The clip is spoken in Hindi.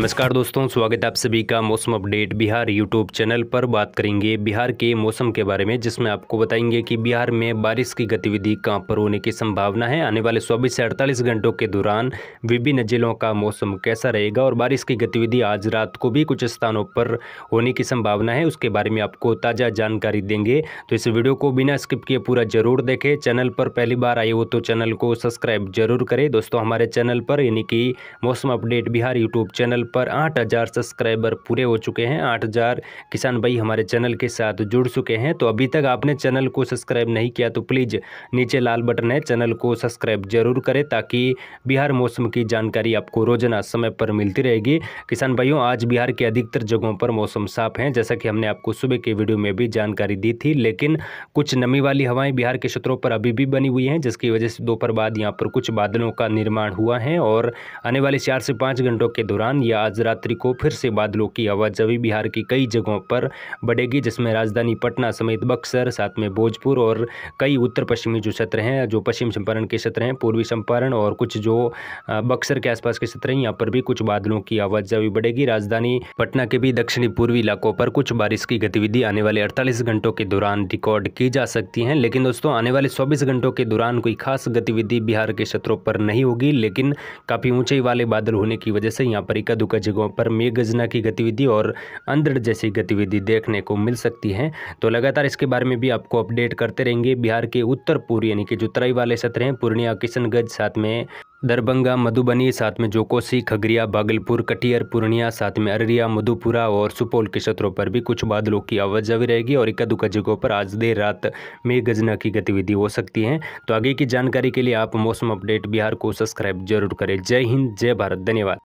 नमस्कार दोस्तों स्वागत है आप सभी का मौसम अपडेट बिहार यूट्यूब चैनल पर बात करेंगे बिहार के मौसम के बारे में जिसमें आपको बताएंगे कि बिहार में बारिश की गतिविधि कहां पर होने की संभावना है आने वाले चौबीस से अड़तालीस घंटों के दौरान विभिन्न जिलों का मौसम कैसा रहेगा और बारिश की गतिविधि आज रात को भी कुछ स्थानों पर होने की संभावना है उसके बारे में आपको ताज़ा जानकारी देंगे तो इस वीडियो को बिना स्किप किए पूरा जरूर देखें चैनल पर पहली बार आए हो तो चैनल को सब्सक्राइब जरूर करें दोस्तों हमारे चैनल पर यानी कि मौसम अपडेट बिहार यूट्यूब चैनल पर 8000 सब्सक्राइबर पूरे हो चुके हैं 8000 किसान भाई हमारे चैनल के साथ जुड़ चुके हैं तो अभी तक आपने चैनल को सब्सक्राइब नहीं किया तो प्लीज़ नीचे लाल बटन है चैनल को सब्सक्राइब जरूर करें ताकि बिहार मौसम की जानकारी आपको रोजाना समय पर मिलती रहेगी किसान भाइयों आज बिहार के अधिकतर जगहों पर मौसम साफ है जैसा कि हमने आपको सुबह के वीडियो में भी जानकारी दी थी लेकिन कुछ नमी वाली हवाएं बिहार के क्षेत्रों पर अभी भी बनी हुई हैं जिसकी वजह से दोपहर बाद यहां पर कुछ बादलों का निर्माण हुआ है और आने वाले चार से पाँच घंटों के दौरान यह आज रात्रि को फिर से बादलों की आवाजाही बिहार की कई जगहों पर बढ़ेगी जिसमें राजधानी पटना समेत बक्सर साथ में भोजपुर और कई उत्तर पश्चिमी जो क्षेत्र हैं जो पश्चिम चंपारण के क्षेत्र हैं पूर्वी चंपारण और कुछ जो बक्सर के आसपास के क्षेत्र हैं यहाँ पर भी कुछ बादलों की आवाजाही बढ़ेगी राजधानी पटना के भी दक्षिणी पूर्वी इलाकों पर कुछ बारिश की गतिविधि आने वाले अड़तालीस घंटों के दौरान रिकॉर्ड की जा सकती है लेकिन दोस्तों आने वाले चौबीस घंटों के दौरान कोई खास गतिविधि बिहार के क्षेत्रों पर नहीं होगी लेकिन काफ़ी ऊंचाई वाले बादल होने की वजह से यहाँ पर एक पादुका जगहों पर मेघ गजना की गतिविधि और अंधड़ जैसी गतिविधि देखने को मिल सकती है तो लगातार इसके बारे में भी आपको अपडेट करते रहेंगे बिहार के उत्तर पूर्व यानी कि जो तराई वाले सत्र हैं पूर्णिया किशनगंज साथ में दरभंगा मधुबनी साथ में जोकोसी खगड़िया भागलपुर कटियर पूर्णिया साथ में अररिया मधुपुरा और सुपौल के क्षेत्रों पर भी कुछ बादलों की आवाजावी रहेगी और इक्का दुक्का जगहों पर आज देर रात में गजना की गतिविधि हो सकती है तो आगे की जानकारी के लिए आप मौसम अपडेट बिहार को सब्सक्राइब जरूर करें जय हिंद जय भारत धन्यवाद